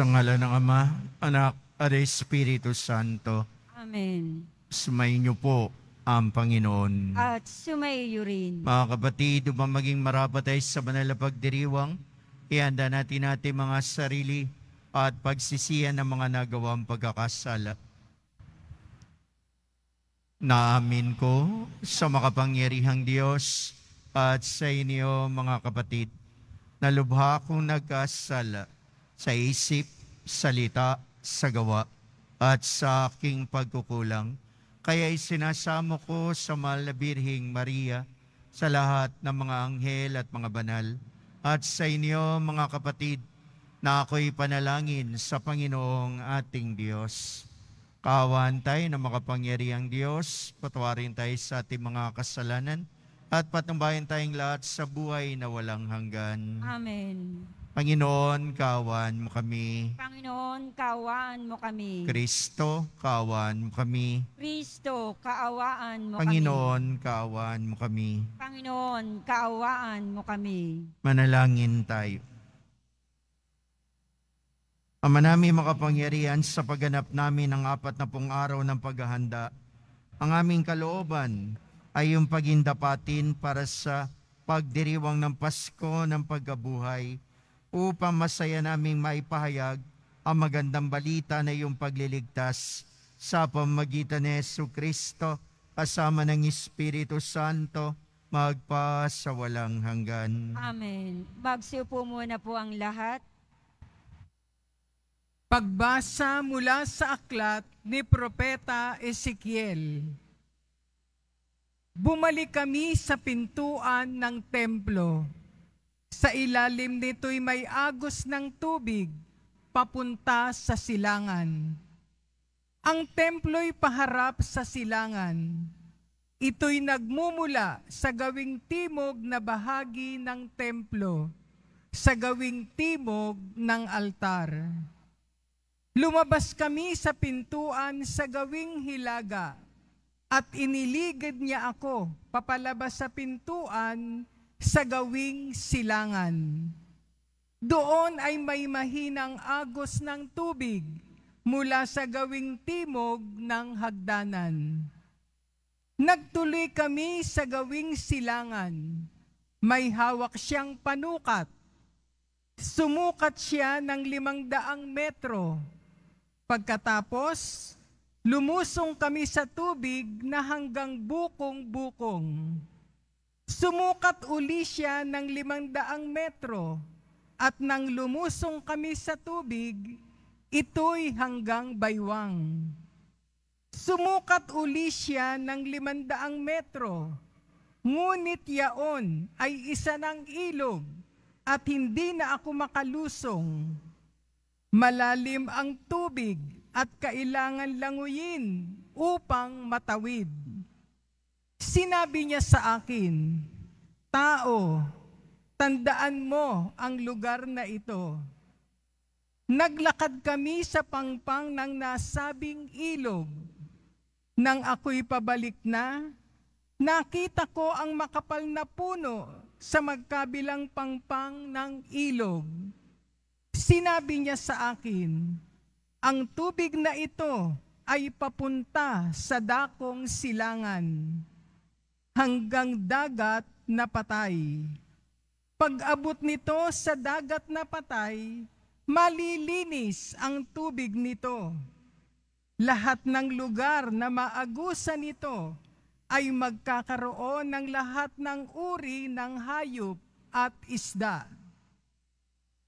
Sa ngala ng Ama, Anak, at Espiritu Santo. Amen. Sumayin niyo po ang Panginoon. At sumayo rin. Mga kapatid, upang maging marapat ay sa banal na pagdiriwang, ihanda natin natin mga sarili at pagsisihan ng mga nagawang pagkakasala. Naamin ko sa makapangyarihang Diyos at sa inyo mga kapatid, na lubha kong nagkasala sa isip, salita, sa gawa, at sa aking pagkukulang. Kaya isinasamo ko sa mahal na Birhing Maria, sa lahat ng mga anghel at mga banal, at sa inyo mga kapatid, na ako'y panalangin sa Panginoong ating Diyos. Kawan tayo ng makapangyariang Diyos, patawarin tayo sa ating mga kasalanan, at patnubayan tayong lahat sa buhay na walang hanggan. Amen. Panginoon, kawan mo kami. Panginoon, kawan mo kami. Kristo, kawan mo kami. Kristo, kaawaan mo Panginoon, kawan mo kami. kami. Panginoon, kaawaan mo kami. Manalangin tayo. Ama namin makapangyarihan sa pagganap namin ng apat na pong araw ng paghahanda, ang aming kalooban ay yung pagindapatin para sa pagdiriwang ng Pasko ng pagkabuhay upang masaya naming maipahayag ang magandang balita na iyong pagliligtas sa pamagitan ni Yesu Kristo kasama ng Espiritu Santo magpa sa walang hanggan. Amen. Bagsiyo po muna po ang lahat. Pagbasa mula sa aklat ni Propeta Ezekiel. Bumalik kami sa pintuan ng templo sa ilalim nito'y may agos ng tubig papunta sa silangan. Ang templo'y paharap sa silangan. Ito'y nagmumula sa gawing timog na bahagi ng templo, sa gawing timog ng altar. Lumabas kami sa pintuan sa gawing hilaga at iniligid niya ako papalabas sa pintuan sa gawing silangan. Doon ay may mahinang agos ng tubig mula sa gawing timog ng hagdanan. Nagtuloy kami sa gawing silangan. May hawak siyang panukat. Sumukat siya ng limang daang metro. Pagkatapos, lumusong kami sa tubig na hanggang bukong-bukong. Sumukat uli siya ng limang metro at nang lumusong kami sa tubig, ito'y hanggang baywang. Sumukat uli siya ng limandaang metro, ngunit yaon ay isa ng ilog at hindi na ako makalusong. Malalim ang tubig at kailangan languyin upang matawid. Sinabi niya sa akin, Tao, tandaan mo ang lugar na ito. Naglakad kami sa pangpang ng nasabing ilog. Nang ako'y pabalik na, nakita ko ang makapal na puno sa magkabilang pangpang ng ilog. Sinabi niya sa akin, ang tubig na ito ay papunta sa dakong silangan hanggang dagat na patay. Pag-abot nito sa dagat na patay, malilinis ang tubig nito. Lahat ng lugar na maagusan nito ay magkakaroon ng lahat ng uri ng hayop at isda.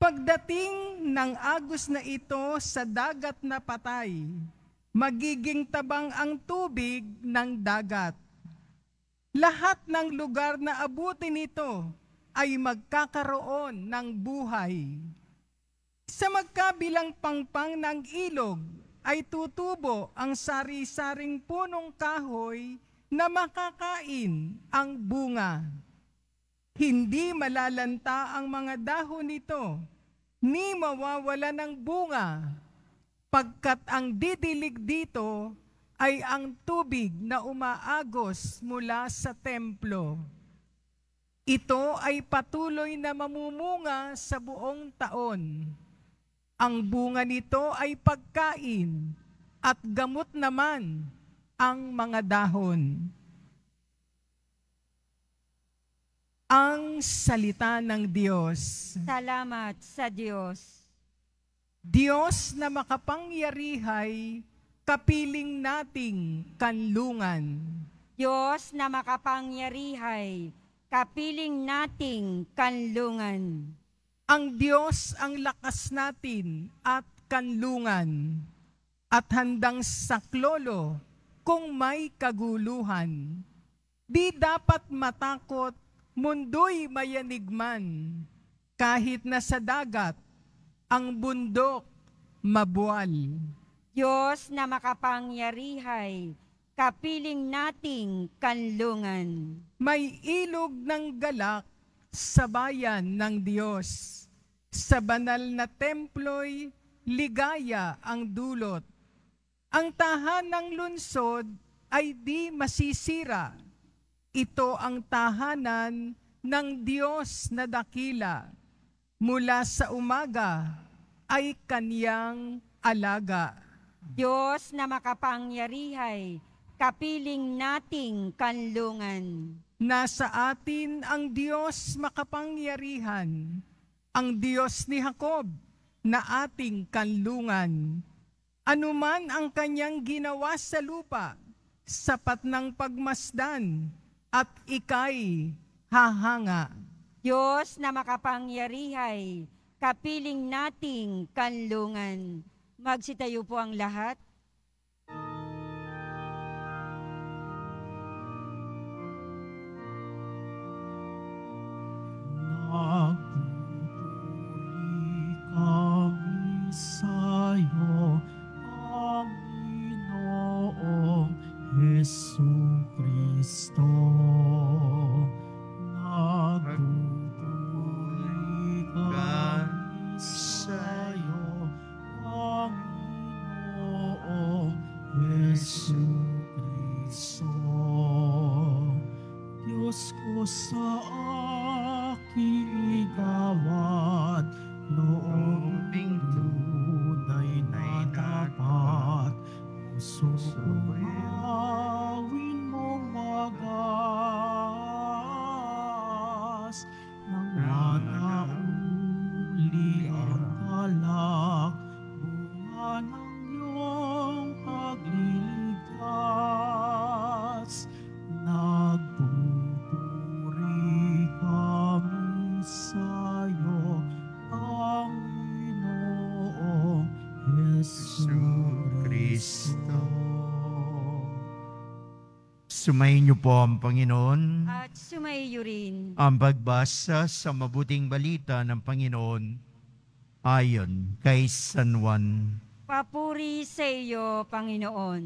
Pagdating ng agos na ito sa dagat na patay, magiging tabang ang tubig ng dagat lahat ng lugar na abutin nito ay magkakaroon ng buhay. Sa magkabilang pangpang ng ilog ay tutubo ang sari-saring punong kahoy na makakain ang bunga. Hindi malalanta ang mga dahon nito, ni mawawala ng bunga, pagkat ang didilig dito ay ang tubig na umaagos mula sa templo. Ito ay patuloy na mamumunga sa buong taon. Ang bunga nito ay pagkain at gamot naman ang mga dahon. Ang salita ng Diyos. Salamat sa Diyos. Diyos na makapangyarihay kapiling nating kanlungan. Diyos na makapangyarihay, kapiling nating kanlungan. Ang Diyos ang lakas natin at kanlungan at handang saklolo kung may kaguluhan. Di dapat matakot, mundo'y mayanigman, kahit na sa dagat, ang bundok mabual. Diyos na makapangyarihay, kapiling nating kanlungan. May ilog ng galak sa bayan ng Diyos. Sa banal na templo'y ligaya ang dulot. Ang tahan ng lunsod ay di masisira. Ito ang tahanan ng Diyos na dakila. Mula sa umaga ay kaniyang alaga. Diyos na makapangyarihay, kapiling nating kanlungan. Nasa atin ang Diyos makapangyarihan, ang Diyos ni Jacob na ating kanlungan. Anuman ang kanyang ginawa sa lupa, sapat ng pagmasdan at ikay hahanga. Diyos na makapangyarihay, kapiling nating kanlungan. Magsitayo po ang lahat. Sumayin niyo po ang Panginoon. At sumayo rin. Ang pagbasa sa mabuting balita ng Panginoon ayon kay San Juan. Papuri sa iyo, Panginoon.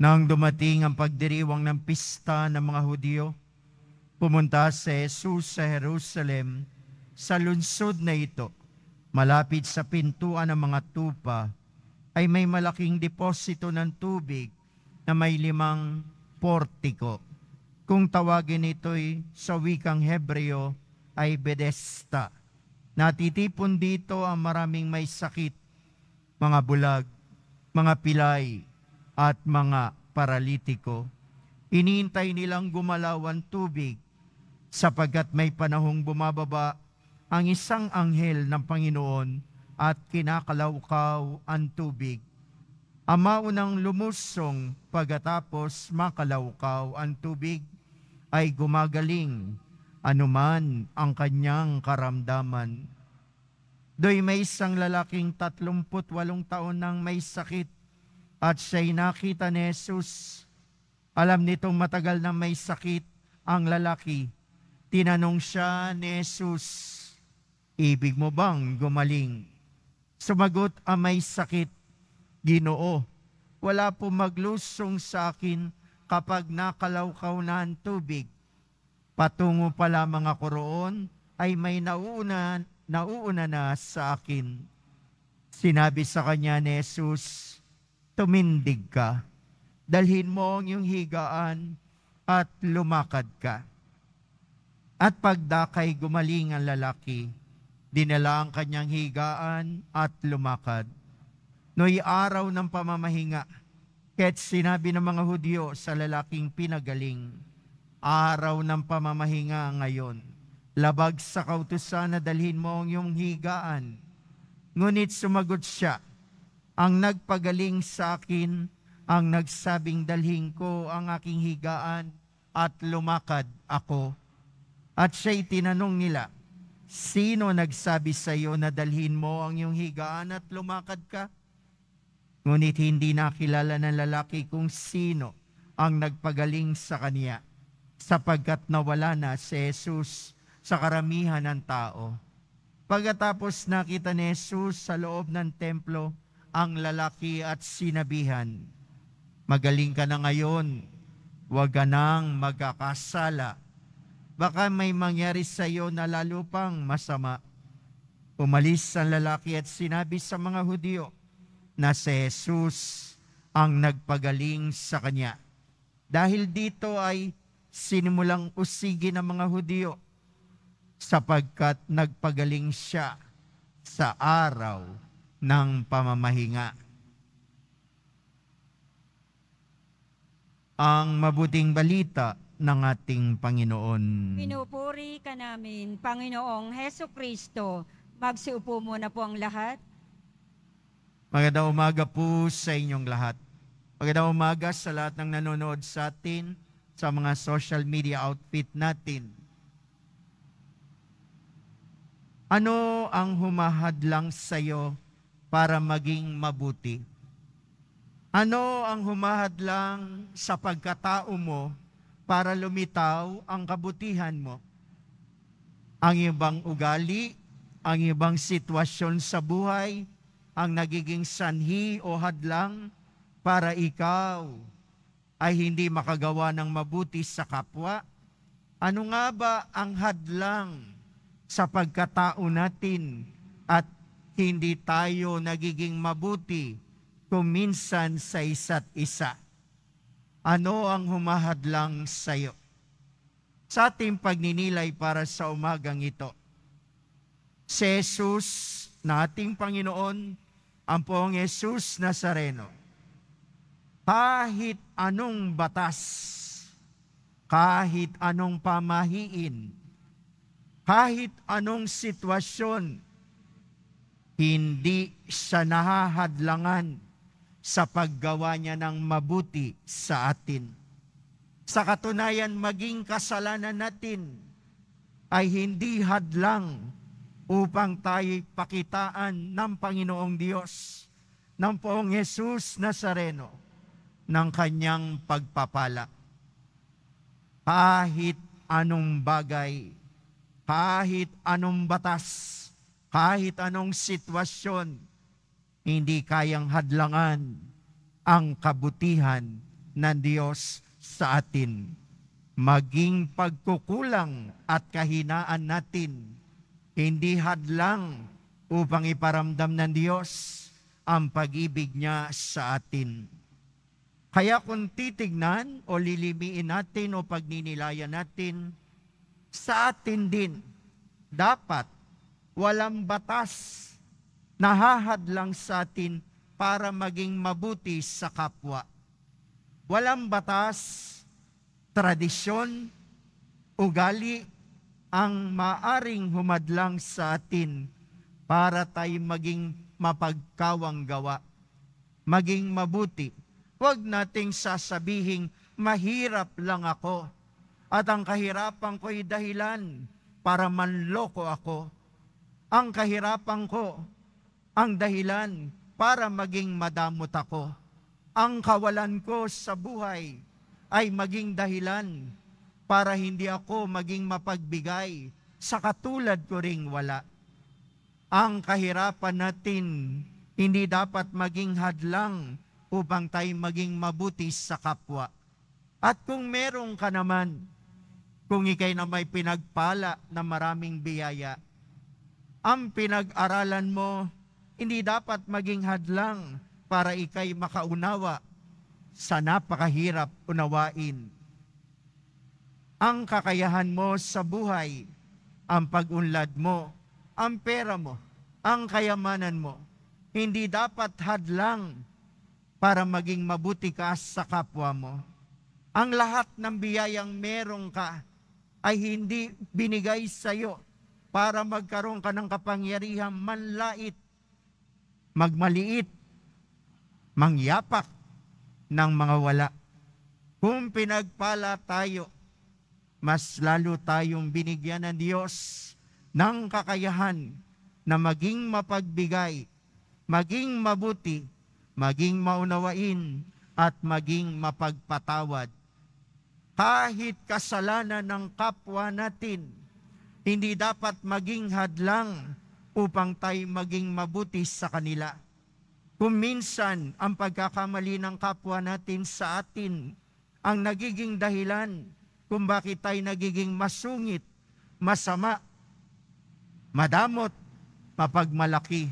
Nang dumating ang pagdiriwang ng pista ng mga Hudyo, pumunta si Jesus sa Jerusalem sa lungsod na ito. Malapit sa pintuan ng mga tupa ay may malaking deposito ng tubig na may limang portiko. Kung tawagin ito'y sa wikang Hebreo ay Bedesta. Natitipon dito ang maraming may sakit, mga bulag, mga pilay, at mga paralitiko. Inintay nilang gumalaw ang tubig sapagkat may panahong bumababa ang isang anghel ng Panginoon at kinakalawkaw ang tubig Ama unang lumusong pagkatapos makalawkaw ang tubig ay gumagaling anuman ang kanyang karamdaman. Do'y may isang lalaking 38 taon nang may sakit at siya'y nakita ni Jesus. Alam nitong matagal na may sakit ang lalaki. Tinanong siya ni Jesus, Ibig mo bang gumaling? Sumagot ang ah, may sakit, Ginoo, wala po maglusong sa akin kapag nakalawkaw na ang tubig. Patungo pa lamang ako roon ay may nauuna, nauuna na sa akin. Sinabi sa kanya ni Jesus, tumindig ka, dalhin mo ang iyong higaan at lumakad ka. At pagdakay gumaling ang lalaki, dinala ang kanyang higaan at lumakad no'y araw ng pamamahinga. Kaya't sinabi ng mga Hudyo sa lalaking pinagaling, araw ng pamamahinga ngayon. Labag sa kautusan na dalhin mo ang iyong higaan. Ngunit sumagot siya, ang nagpagaling sa akin, ang nagsabing dalhin ko ang aking higaan at lumakad ako. At siya'y tinanong nila, Sino nagsabi sa iyo na dalhin mo ang iyong higaan at lumakad ka? Ngunit hindi nakilala ng lalaki kung sino ang nagpagaling sa kaniya sapagkat nawala na si Jesus sa karamihan ng tao. Pagkatapos nakita ni Jesus sa loob ng templo ang lalaki at sinabihan, Magaling ka na ngayon, huwag ka nang magkakasala. Baka may mangyari sa iyo na lalo pang masama. Umalis ang lalaki at sinabi sa mga Hudyo, na si Jesus ang nagpagaling sa kanya. Dahil dito ay sinimulang usigi ng mga Hudyo sapagkat nagpagaling siya sa araw ng pamamahinga. Ang mabuting balita ng ating Panginoon. Pinupuri ka namin, Panginoong Heso Kristo. Magsiupo muna po ang lahat. Magandang umaga po sa inyong lahat. Magandang umaga sa lahat ng nanonood sa atin sa mga social media outfit natin. Ano ang humahadlang sa iyo para maging mabuti? Ano ang humahadlang sa pagkatao mo para lumitaw ang kabutihan mo? Ang ibang ugali, ang ibang sitwasyon sa buhay, ang nagiging sanhi o hadlang para ikaw ay hindi makagawa ng mabuti sa kapwa? Ano nga ba ang hadlang sa pagkatao natin at hindi tayo nagiging mabuti kung minsan sa isa't isa? Ano ang humahadlang sa iyo? Sa ating pagninilay para sa umagang ito, si Jesus na ating Panginoon, ang poong Yesus Nazareno. Kahit anong batas, kahit anong pamahiin, kahit anong sitwasyon, hindi siya nahahadlangan sa paggawa niya ng mabuti sa atin. Sa katunayan, maging kasalanan natin ay hindi hadlang upang tayo pakitaan ng Panginoong Diyos, ng poong Yesus Nazareno, ng kanyang pagpapala. Kahit anong bagay, kahit anong batas, kahit anong sitwasyon, hindi kayang hadlangan ang kabutihan ng Diyos sa atin. Maging pagkukulang at kahinaan natin hindi hadlang upang iparamdam ng Diyos ang pag-ibig niya sa atin. Kaya kung titignan o lilimiin natin o pagninilayan natin, sa atin din dapat walang batas na hahadlang sa atin para maging mabuti sa kapwa. Walang batas, tradisyon, ugali, ang maaring humadlang sa atin para tayo maging mapagkawang gawa, maging mabuti. Huwag nating sasabihin, mahirap lang ako at ang kahirapan ko'y dahilan para manloko ako. Ang kahirapan ko, ang dahilan para maging madamot ako. Ang kawalan ko sa buhay ay maging dahilan para hindi ako maging mapagbigay sa katulad ko ring wala. Ang kahirapan natin hindi dapat maging hadlang upang tayo maging mabuti sa kapwa. At kung meron ka naman, kung ikay na may pinagpala na maraming biyaya, ang pinag-aralan mo hindi dapat maging hadlang para ikay makaunawa sa napakahirap unawain ang kakayahan mo sa buhay, ang pag-unlad mo, ang pera mo, ang kayamanan mo. Hindi dapat hadlang para maging mabuti ka sa kapwa mo. Ang lahat ng biyayang merong ka ay hindi binigay sa iyo para magkaroon ka ng kapangyarihan manlait, magmaliit, mangyapak ng mga wala. Kung pinagpala tayo mas lalo tayong binigyan ng Diyos ng kakayahan na maging mapagbigay, maging mabuti, maging maunawain, at maging mapagpatawad. Kahit kasalanan ng kapwa natin, hindi dapat maging hadlang upang tayo maging mabuti sa kanila. Kung minsan ang pagkakamali ng kapwa natin sa atin ang nagiging dahilan kung bakit tayo nagiging masungit, masama, madamot, mapagmalaki.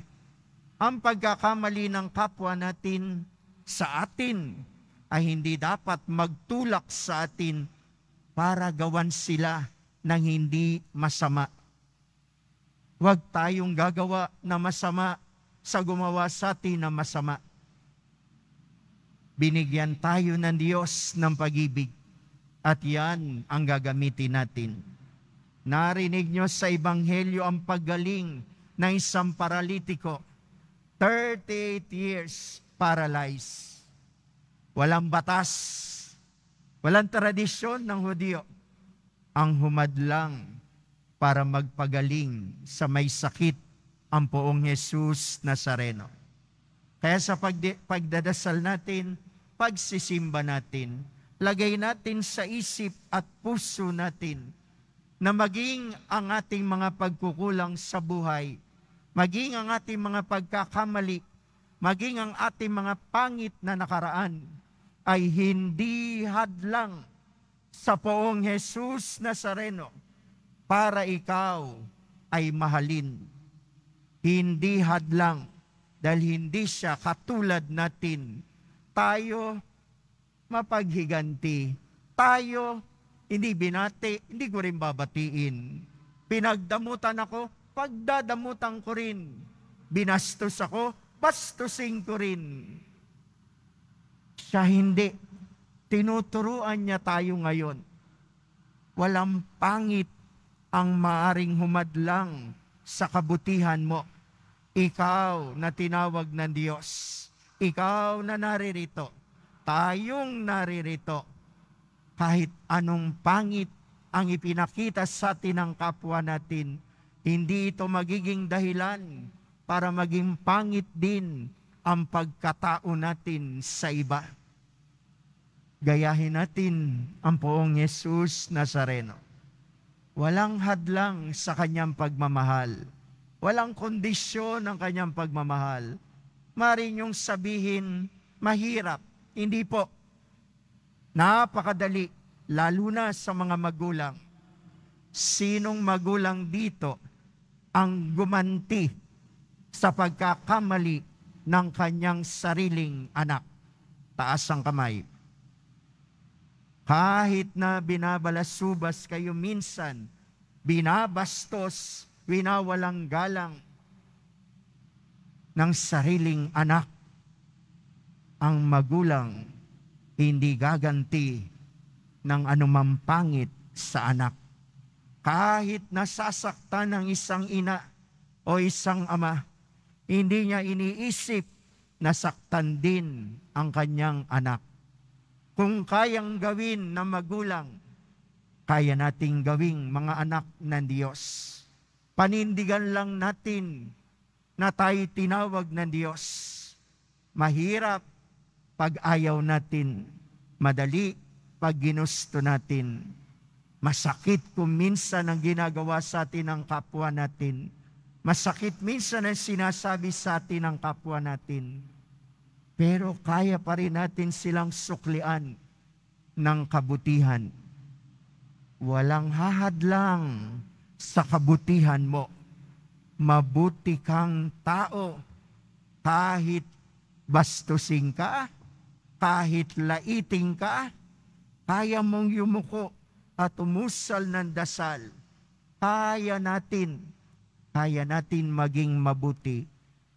Ang pagkakamali ng kapwa natin sa atin ay hindi dapat magtulak sa atin para gawan sila ng hindi masama. Huwag tayong gagawa na masama sa gumawa sa atin na masama. Binigyan tayo ng Diyos ng pag-ibig at yan ang gagamitin natin. Narinig nyo sa Ebanghelyo ang paggaling ng isang paralitiko. 38 years paralyzed. Walang batas. Walang tradisyon ng Hudyo. Ang humadlang para magpagaling sa may sakit ang poong Jesus Nazareno. Kaya sa pagdadasal natin, pagsisimba natin, lagay natin sa isip at puso natin na maging ang ating mga pagkukulang sa buhay, maging ang ating mga pagkakamali, maging ang ating mga pangit na nakaraan, ay hindi hadlang sa poong Jesus Nazareno para ikaw ay mahalin. Hindi hadlang dahil hindi siya katulad natin. Tayo mapaghiganti. Tayo, hindi binati, hindi ko rin babatiin. Pinagdamutan ako, pagdadamutan ko rin. Binastos ako, bastusin ko rin. Siya hindi. Tinuturuan niya tayo ngayon. Walang pangit ang maaring humadlang sa kabutihan mo. Ikaw na tinawag ng Diyos. Ikaw na naririto tayong naririto, kahit anong pangit ang ipinakita sa atin ng kapwa natin, hindi ito magiging dahilan para maging pangit din ang pagkatao natin sa iba. Gayahin natin ang poong Yesus Nazareno. Walang hadlang sa kanyang pagmamahal. Walang kondisyon ang kanyang pagmamahal. Maring yung sabihin, mahirap, hindi po. Napakadali, lalo na sa mga magulang. Sinong magulang dito ang gumanti sa pagkakamali ng kanyang sariling anak? Taas ang kamay. Kahit na binabalasubas kayo minsan, binabastos, winawalang galang ng sariling anak, ang magulang hindi gaganti ng anumang pangit sa anak. Kahit nasasaktan ng isang ina o isang ama, hindi niya iniisip na saktan din ang kanyang anak. Kung kayang gawin ng magulang, kaya nating gawing mga anak ng Diyos. Panindigan lang natin na tayo tinawag ng Diyos. Mahirap pag ayaw natin madali, pag ginusto natin. Masakit kung minsan ang ginagawa sa atin ng kapwa natin. Masakit minsan ang sinasabi sa atin ng kapwa natin. Pero kaya pa rin natin silang suklian ng kabutihan. Walang hahadlang sa kabutihan mo. Mabuti kang tao kahit bastusin ka kahit laiting ka, kaya mong yumuko at umusal ng dasal. Kaya natin, kaya natin maging mabuti.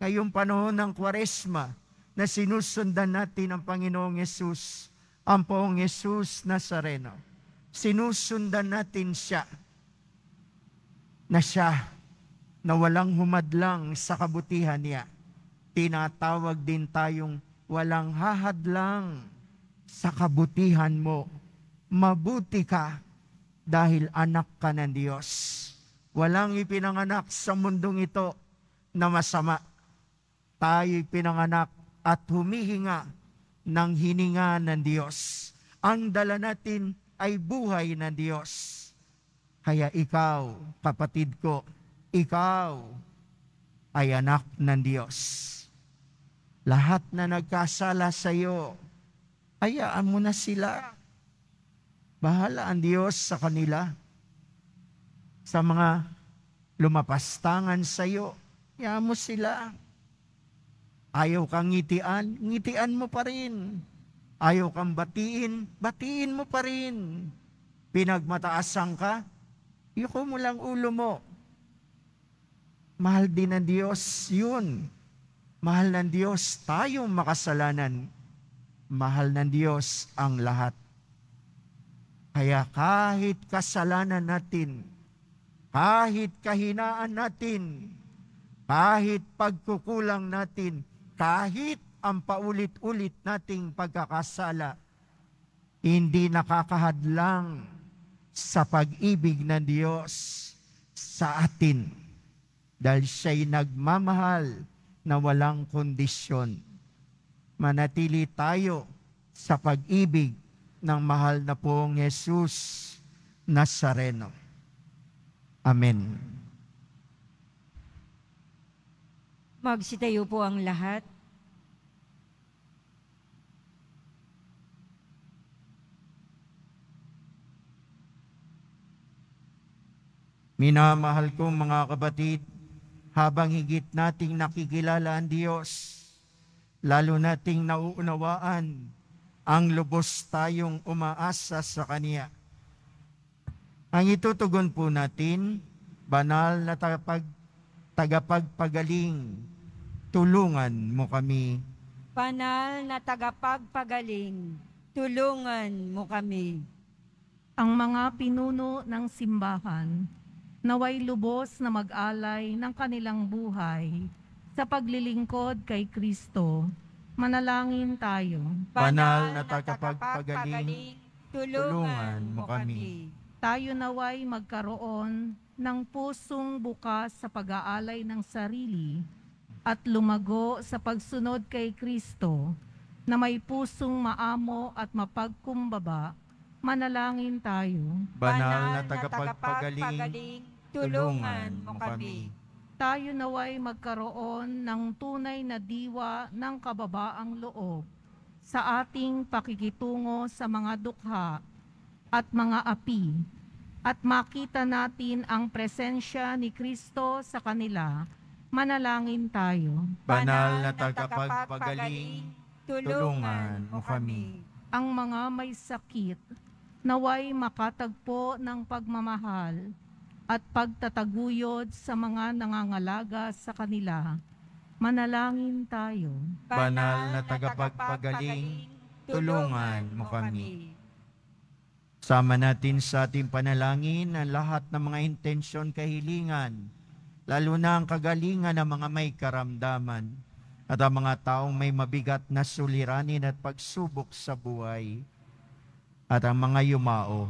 Ngayong panahon ng kwaresma na sinusundan natin ang Panginoong Yesus, ang Poong Yesus Nazareno. Sinusundan natin siya na siya na walang humadlang sa kabutihan niya. Tinatawag din tayong walang hahadlang sa kabutihan mo. Mabuti ka dahil anak ka ng Diyos. Walang ipinanganak sa mundong ito na masama. Tayo'y pinanganak at humihinga ng hininga ng Diyos. Ang dala natin ay buhay ng Diyos. Kaya ikaw, kapatid ko, ikaw ay anak ng Diyos lahat na nagkasala sa iyo, ayaan mo na sila. Bahala ang Diyos sa kanila. Sa mga lumapastangan sa iyo, ayaan mo sila. Ayaw kang ngitian, ngitian mo pa rin. Ayaw kang batiin, batiin mo pa rin. Pinagmataasan ka, yuko mo lang ulo mo. Mahal din ng Diyos yun. Mahal ng Diyos tayong makasalanan. Mahal ng Diyos ang lahat. Kaya kahit kasalanan natin, kahit kahinaan natin, kahit pagkukulang natin, kahit ang paulit-ulit nating pagkakasala, hindi nakakahadlang sa pag-ibig ng Diyos sa atin. Dahil siya'y nagmamahal na walang kondisyon. Manatili tayo sa pag-ibig ng mahal na pong Jesus Nazareno. Amen. Magsitayo po ang lahat. Minamahal kong mga kabatid, habang higit nating nakikilala ang Diyos, lalo nating nauunawaan ang lubos tayong umaasa sa Kaniya. Ang itutugon po natin, banal na tagapag, tagapagpagaling, tulungan mo kami. Banal na tagapagpagaling, tulungan mo kami. Ang mga pinuno ng simbahan, naway lubos na mag-alay ng kanilang buhay sa paglilingkod kay Kristo. Manalangin tayo. Banal na tagapagpagaling, tulungan mo kami. Tayo naway magkaroon ng pusong bukas sa pag-aalay ng sarili at lumago sa pagsunod kay Kristo na may pusong maamo at mapagkumbaba Manalangin tayo. Banal na tagapagpagaling, tulungan mo kami. Tayo naway magkaroon ng tunay na diwa ng kababaang loob sa ating pakikitungo sa mga dukha at mga api at makita natin ang presensya ni Kristo sa kanila. Manalangin tayo. Banal na tagapagpagaling, tulungan mo kami. Ang mga may sakit naway makatagpo ng pagmamahal at pagtataguyod sa mga nangangalaga sa kanila. Manalangin tayo. Banal na tagapagpagaling, tulungan mo kami. Sama natin sa ating panalangin ang lahat ng mga intensyon kahilingan, lalo na ang kagalingan ng mga may karamdaman at ang mga taong may mabigat na suliranin at pagsubok sa buhay at ang mga yumao,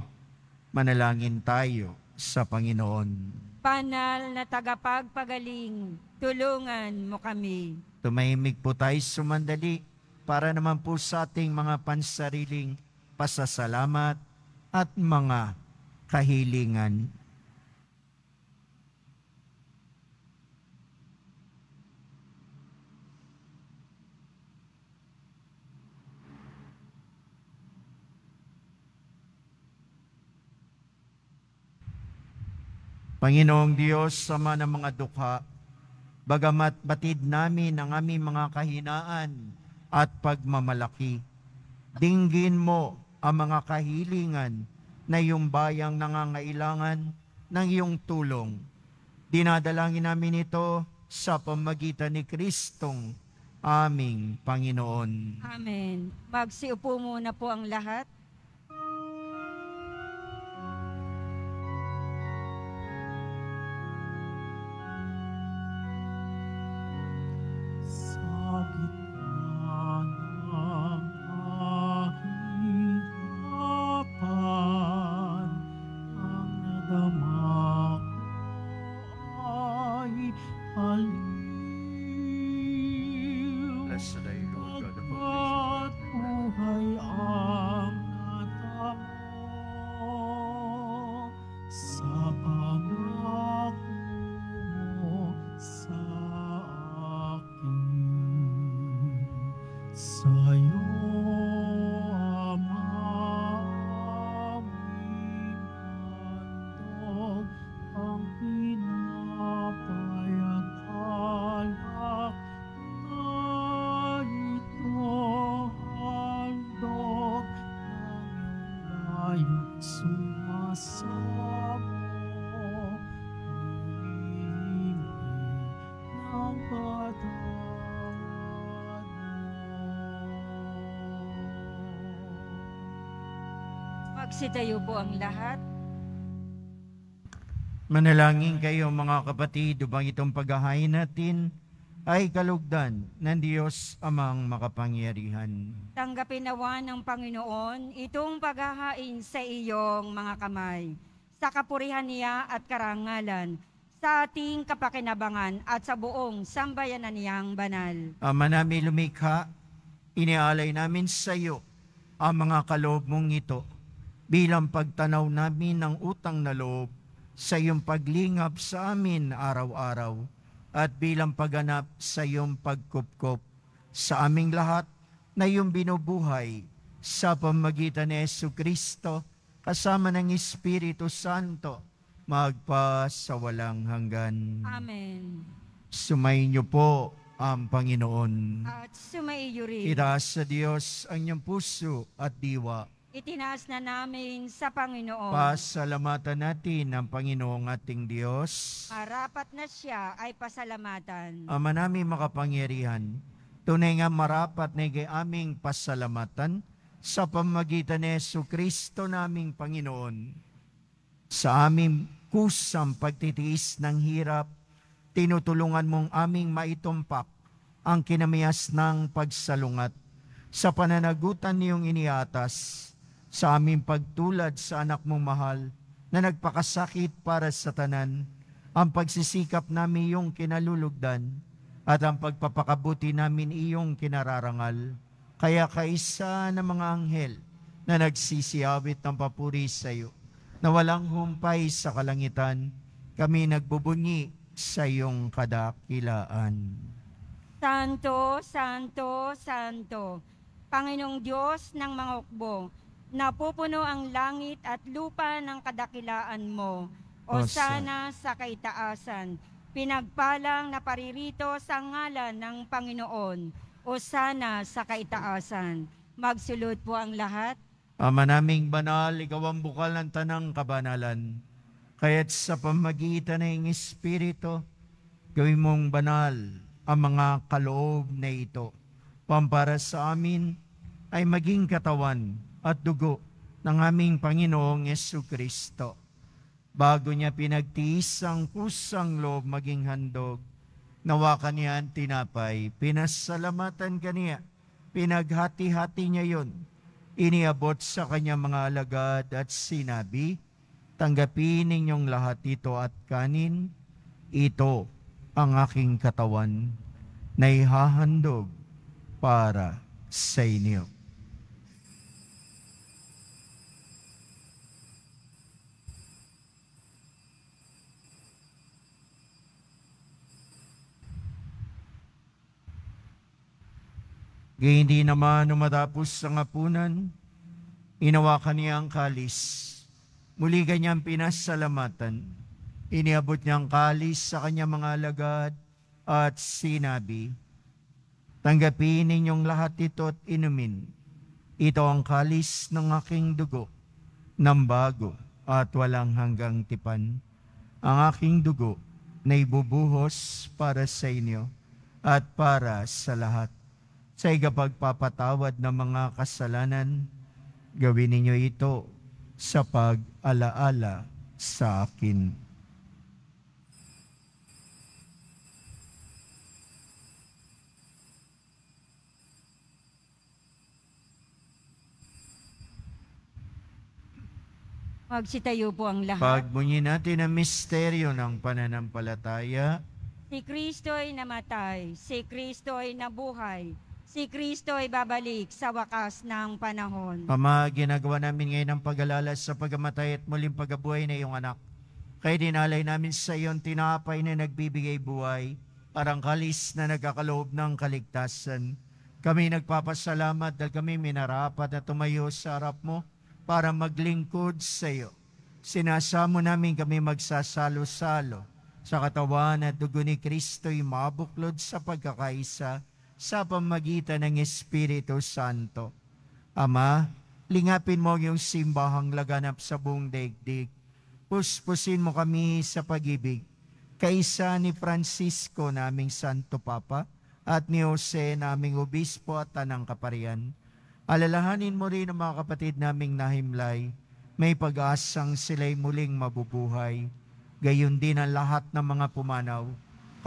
manalangin tayo sa Panginoon. Panal na tagapagpagaling, tulungan mo kami. Tumahimik po tayo sumandali para naman po sa ating mga pansariling pasasalamat at mga kahilingan. Panginoong Diyos, sama ng mga dukha, bagamat batid namin ang aming mga kahinaan at pagmamalaki, dinggin mo ang mga kahilingan na iyong bayang nangangailangan ng iyong tulong. Dinadalangin namin ito sa pamagitan ni Kristong aming Panginoon. Amen. Magsiupo muna po ang lahat. So si po ang lahat. Manalangin kayo mga kapatid upang itong paghahain natin ay kalugdan ng Diyos amang makapangyarihan. Tanggapin nawa ng Panginoon itong paghahain sa iyong mga kamay, sa kapurihan niya at karangalan, sa ating kapakinabangan at sa buong sambayanan niyang banal. Ama namin lumikha, inialay namin sa iyo ang mga kaloob mong ito bilang pagtanaw namin ng utang na loob sa iyong paglingap sa amin araw-araw at bilang pagganap sa iyong pagkupkop sa aming lahat na iyong binubuhay sa pamagitan ni Yesu Kristo kasama ng Espiritu Santo magpa sa walang hanggan. Amen. Sumayin niyo po ang Panginoon. At sumaiyo rin. Itaas sa Diyos ang inyong puso at diwa itinaas na namin sa Panginoon. Pasalamatan natin ang Panginoong ating Diyos. Marapat na siya ay pasalamatan. Ama namin makapangyarihan, tunay nga marapat na kay aming pasalamatan sa pamagitan ni Yesu Kristo naming Panginoon. Sa aming kusang pagtitiis ng hirap, tinutulungan mong aming maitumpak ang kinamias ng pagsalungat sa pananagutan niyong iniatas sa aming pagtulad sa anak mong mahal na nagpakasakit para sa tanan, ang pagsisikap namin iyong kinalulugdan at ang pagpapakabuti namin iyong kinararangal. Kaya kaisa ng mga anghel na nagsisiawit ng papuri sa iyo, na walang humpay sa kalangitan, kami nagbubunyi sa iyong kadakilaan. Santo, Santo, Santo, Panginoong Diyos ng mga ukbo, napupuno ang langit at lupa ng kadakilaan mo. O sana sa kaitaasan, pinagpalang na paririto sa ngalan ng Panginoon. O sana sa kaitaasan. Magsulot po ang lahat. Ama naming banal, ikaw ang bukal ng tanang kabanalan. Kaya't sa pamagitan ng Espiritu, gawin mong banal ang mga kaloob na ito. Pampara sa amin ay maging katawan at dugo ng aming Panginoong Yesu Kristo. Bago niya pinagtiis ang kusang loob maging handog, nawa kaniya ang tinapay, pinasalamatan kaniya, pinaghati-hati niya yon, iniabot sa kanya mga alagad at sinabi, Tanggapin ninyong lahat ito at kanin, ito ang aking katawan na ihahandog para sa inyo. Gay hindi naman matapos sa ngapunan, inawakan niya ang kalis. Muli kanyang pinasalamatan. Iniabot niya ang kalis sa kanyang mga alagad at sinabi, Tanggapin ninyong lahat ito at inumin. Ito ang kalis ng aking dugo, nang bago at walang hanggang tipan. Ang aking dugo na ibubuhos para sa inyo at para sa lahat sa igapagpapatawad ng mga kasalanan, gawin ninyo ito sa pag-alaala sa akin. Magsitayo po ang lahat. Pagmunyi natin ang misteryo ng pananampalataya. Si Kristo ay namatay, si Kristo ay nabuhay, si Kristo ay babalik sa wakas ng panahon. Ama, ginagawa namin ngayon ang pag-alala sa pagamatay at muling pagabuhay na iyong anak. Kaya dinalay namin sa iyong tinapay na nagbibigay buhay, parang kalis na nagkakaloob ng kaligtasan. Kami nagpapasalamat dahil kami minarapat na tumayo sa harap mo para maglingkod sa iyo. Sinasamo namin kami magsasalo-salo sa katawan at dugo ni Kristo'y mabuklod sa pagkakaisa sa pamagitan ng Espiritu Santo. Ama, lingapin mo yung simbahang laganap sa buong daigdig. Puspusin mo kami sa pag-ibig. Kaisa ni Francisco naming Santo Papa at ni Jose naming Obispo at Tanang Kaparian. Alalahanin mo rin ang mga kapatid naming nahimlay. May pag-asang sila'y muling mabubuhay. Gayon din ang lahat ng mga pumanaw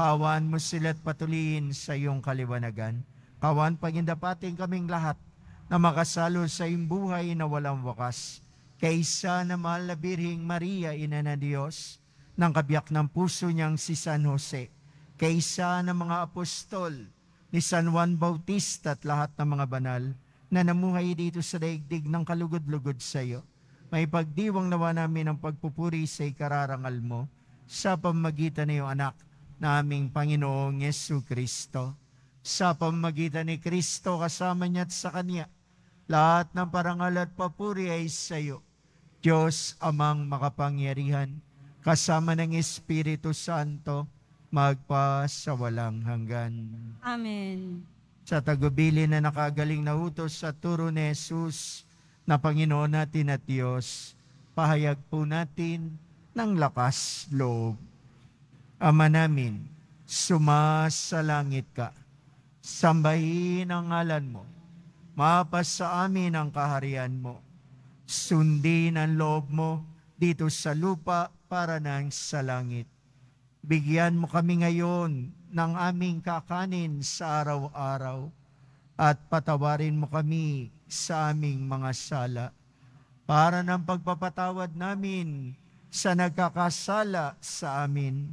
Pawaan mo sila at patuloyin sa iyong kaliwanagan. Kawan, pagindapating kaming lahat na makasalo sa iyong buhay na walang wakas. Kaysa na mahal na Birhing Maria, Ina na Diyos, ng kabiyak ng puso niyang si San Jose. Kaysa na mga apostol ni San Juan Bautista at lahat ng mga banal na namuhay dito sa daigdig ng kalugod-lugod sa iyo. May pagdiwang nawa namin ang pagpupuri sa ikararangal mo sa pamagitan ng iyong anak naming Panginoong Yesu Kristo. Sa pamagitan ni Kristo kasama niya at sa Kanya, lahat ng parangal at papuri ay sa iyo. Diyos amang makapangyarihan, kasama ng Espiritu Santo, magpa sa walang hanggan. Amen. Sa tagubili na nakagaling na utos sa turo ni Jesus, na Panginoon natin at Diyos, pahayag po natin ng lakas loob. Ama namin, sumasalangit ka. Sambahin ang ngalan mo. Mapas sa amin ang kaharian mo. Sundin ang loob mo dito sa lupa para nang sa langit. Bigyan mo kami ngayon ng aming kakanin sa araw-araw at patawarin mo kami sa aming mga sala para ng pagpapatawad namin sa nagkakasala sa amin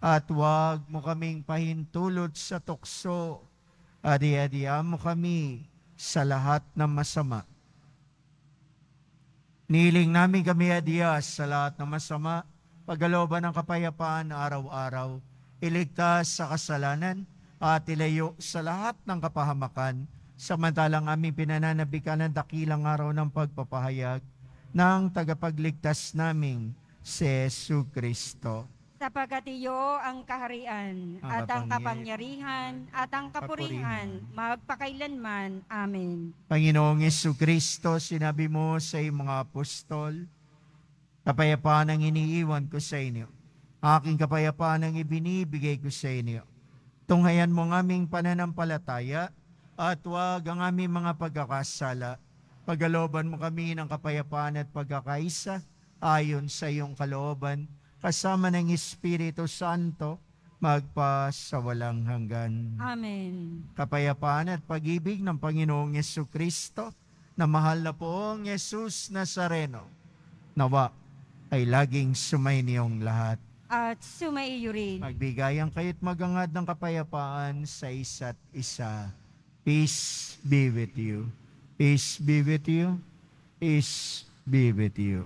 at huwag mo kaming pahintulot sa tukso. Adi-adiya mo kami sa lahat ng masama. Niling namin kami adiyas ah, sa lahat ng masama, pagaloban ng kapayapaan araw-araw, iligtas sa kasalanan, at ilayo sa lahat ng kapahamakan, samantalang aming pinananabikan ng dakilang araw ng pagpapahayag ng tagapagligtas naming si Yesu Kristo. Sapagat iyo ang kaharian, at ang kapangyarihan, at ang kapurihan, magpakailanman. Amen. Panginoong Yesu Kristo, sinabi mo sa iyong mga apostol, kapayapaan ang iniiwan ko sa inyo, aking kapayapaan ang ibinibigay ko sa inyo. Tunghayan mo ng aming pananampalataya, at huwag ang aming mga pagkakasala. Pagaloban mo kami ng kapayapaan at pagkakaisa, ayon sa iyong kalooban, kasama ng Espiritu Santo, magpa sa walang hanggan. Amen. Kapayapaan at pag-ibig ng Panginoong Yesu Kristo, na mahal na poong Yesus Nazareno, nawa ay laging sumainyong lahat. At sumaiyo rin. Magbigayan kayo't magangad ng kapayapaan sa isa't isa. Peace be with you. Peace be with you. Peace be with you.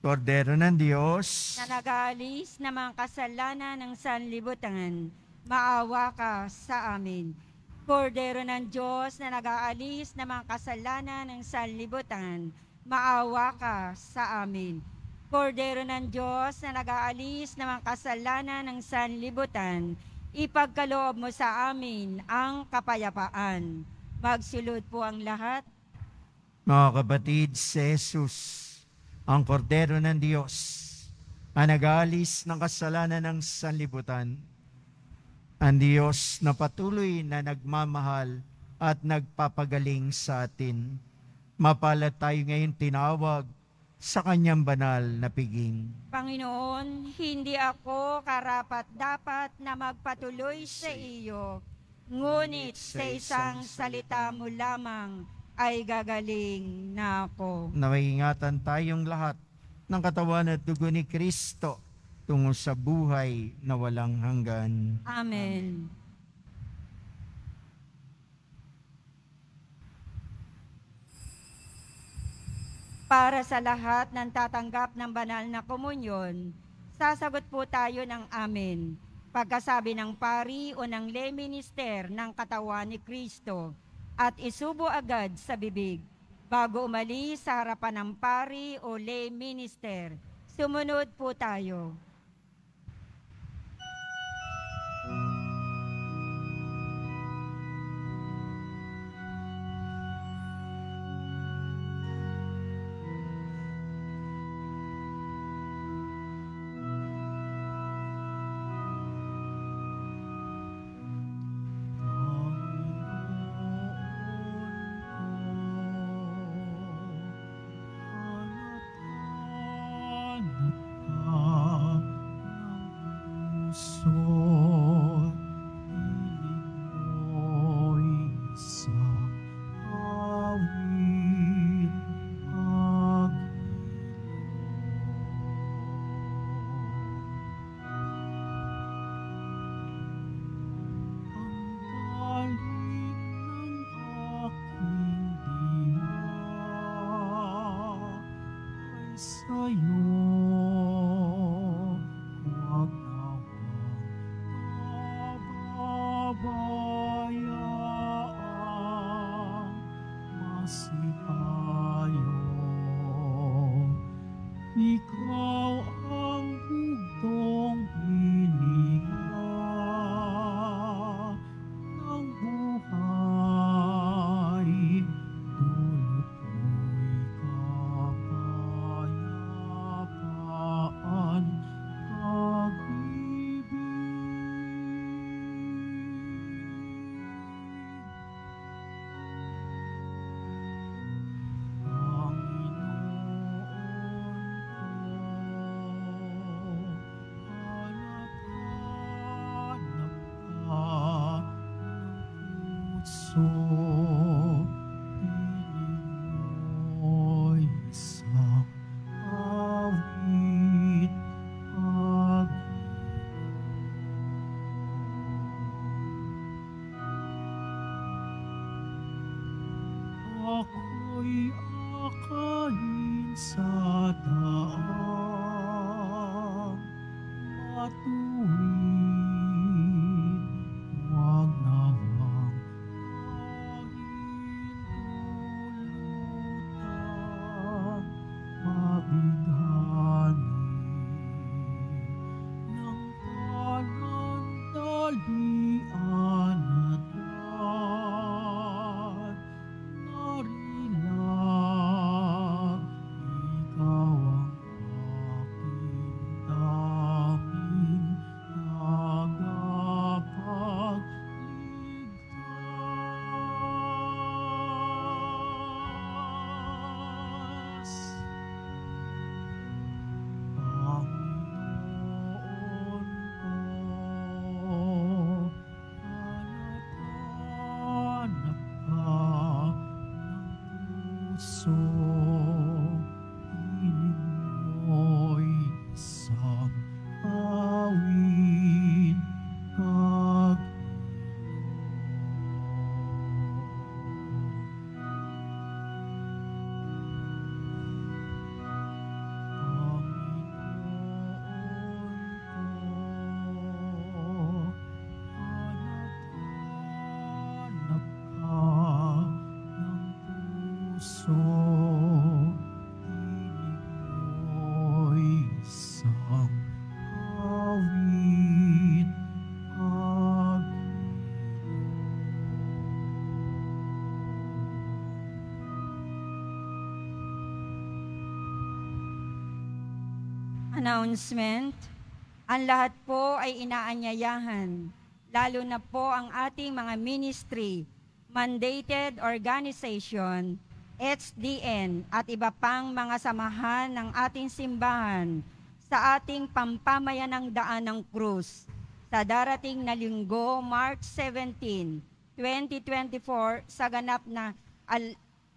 Kordero ng Diyos, na nag-aalis ng mga kasalanan ng sanlibutan, maawa ka sa amin. Kordero ng Diyos na nag-aalis ng mga kasalanan ng sanlibutan, maawa ka sa amin. Kordero ng Diyos na nag-aalis ng mga kasalanan ng sanlibutan, ipagkaloob mo sa amin ang kapayapaan. Magsulod po ang lahat. Mga kapatid, si Jesus, ang kordero ng Diyos ang nagalis ng kasalanan ng sanlibutan, ang Diyos na patuloy na nagmamahal at nagpapagaling sa atin. Mapalad tayo ngayon tinawag sa kanyang banal na piging. Panginoon, hindi ako karapat dapat na magpatuloy sa iyo, ngunit sa isang salita mo lamang ay gagaling na ako. Na tayong lahat ng katawan at dugo ni Kristo tungo sa buhay na walang hanggan. Amen. Amen. Para sa lahat ng tatanggap ng banal na komunyon, sasagot po tayo ng amen. Pagkasabi ng pari o ng lay minister ng katawan ni Kristo, at isubo agad sa bibig bago umali sa harapan ng pari o lay minister. Sumunod po tayo. So. announcement, ang lahat po ay inaanyayahan, lalo na po ang ating mga ministry, mandated organization, HDN at iba pang mga samahan ng ating simbahan sa ating pampamayanang daan ng krus sa darating na linggo, March 17, 2024 sa ganap na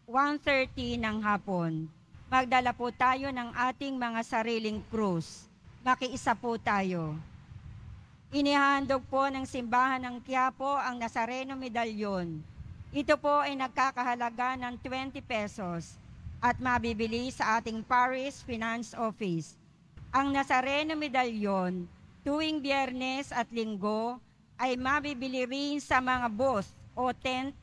1.30 ng hapon magdala po tayo ng ating mga sariling krus. Makiisa po tayo. Inihandog po ng simbahan ng Quiapo ang Nazareno medalyon. Ito po ay nagkakahalaga ng 20 pesos at mabibili sa ating Paris Finance Office. Ang Nazareno medalyon tuwing biyernes at linggo ay mabibili rin sa mga booth o tent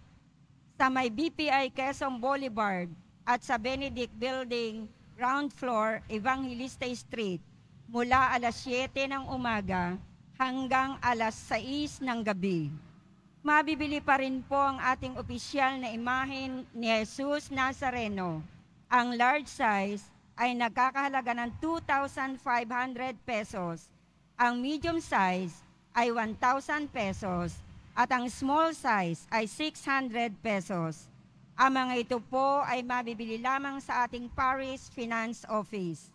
sa may BPI Quezon Boulevard at sa Benedict Building, ground floor, Evangelista Street, mula alas 7 ng umaga hanggang alas 6 ng gabi. Mabibili pa rin po ang ating opisyal na imahin ni Jesus Nazareno. Ang large size ay nagkakahalaga ng 2,500 pesos. Ang medium size ay 1,000 pesos at ang small size ay 600 pesos. Ang mga ito po ay mabibili lamang sa ating Paris Finance Office.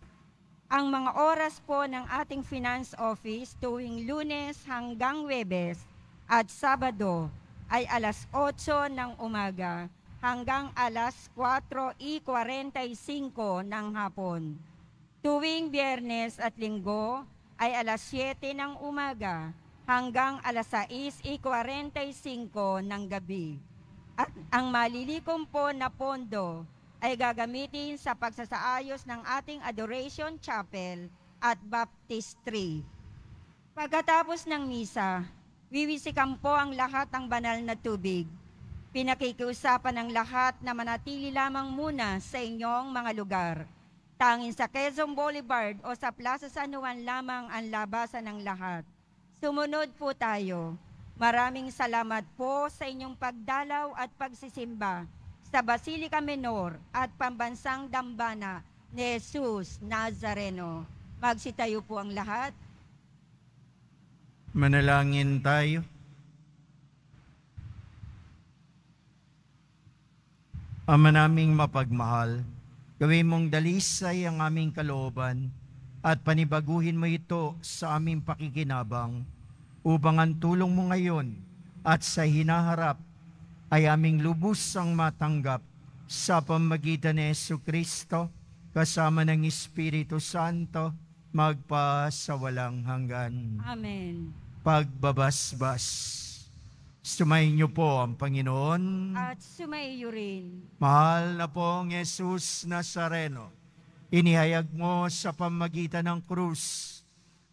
Ang mga oras po ng ating Finance Office tuwing lunes hanggang webes at sabado ay alas 8 ng umaga hanggang alas 4.45 ng hapon. Tuwing biyernes at linggo ay alas 7 ng umaga hanggang alas 6.45 ng gabi. At ang malilikom po na pondo ay gagamitin sa pagsasaayos ng ating Adoration Chapel at Baptistry. Pagkatapos ng misa, wiwisikan po ang lahat ng banal na tubig. Pinakikiusapan ang lahat na manatili lamang muna sa inyong mga lugar. Tangin sa Quezon Boulevard o sa Plaza San Juan lamang ang labasan ng lahat. Sumunod po tayo. Maraming salamat po sa inyong pagdalaw at pagsisimba sa Basilica Menor at Pambansang Dambana ni Jesus Nazareno. Magsitayo po ang lahat. Manalangin tayo. Ama naming mapagmahal, gawin mong dalisay ang aming kalooban at panibaguhin mo ito sa aming pakikinabang upang ang tulong mo ngayon at sa hinaharap ay aming lubusang matanggap sa pamagitan ni Yesu Kristo kasama ng Espiritu Santo magpa sa walang hanggan. Amen. Pagbabasbas. Sumayin niyo po ang Panginoon. At sumayo rin. Mahal na pong Yesus Nazareno, inihayag mo sa pamagitan ng krus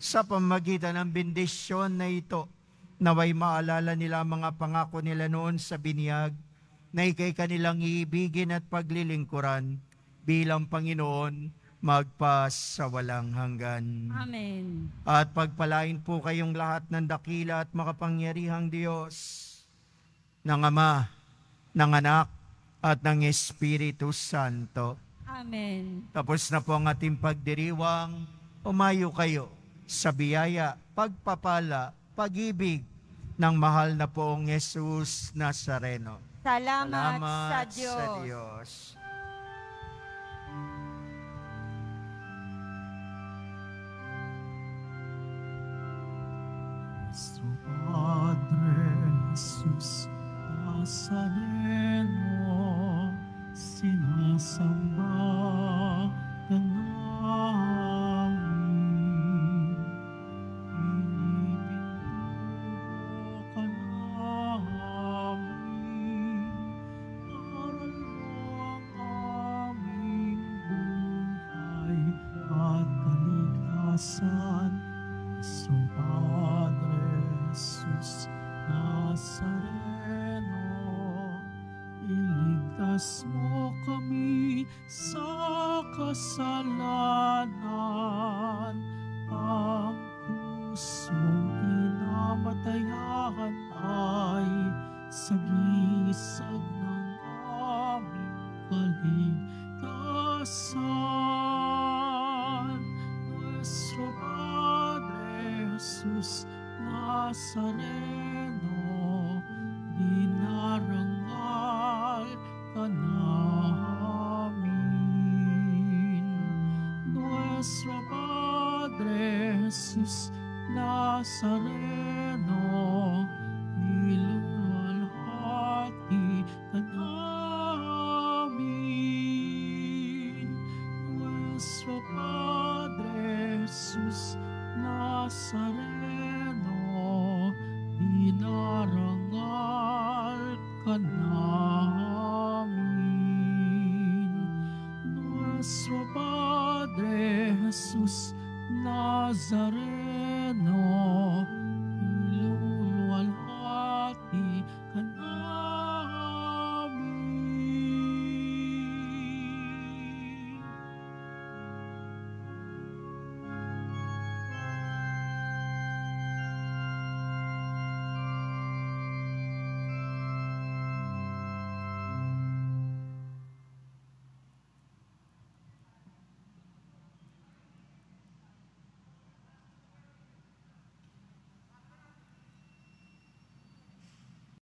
sa pamagitan ng bendisyon na ito. Naway maalala nila mga pangako nila noon sa biniyag na ikay kanilang iibigin at paglilingkuran bilang Panginoon magpas sa walang hanggan. Amen. At pagpalain po kayong lahat ng dakila at makapangyarihang Diyos, ng Ama, ng Anak, at ng Espiritu Santo. Amen. Tapos na po ang ating pagdiriwang. Umayo kayo sa biyaya, pagpapala, pagibig ng mahal na poong Yesus Nazareno. Salamat, Salamat sa Diyos. Sa Diyos. Jesus, Padre Jesús Nazareno, sinasamba sagisag ng aming kaligtasan. Nuestro Padre Jesus Nazareno,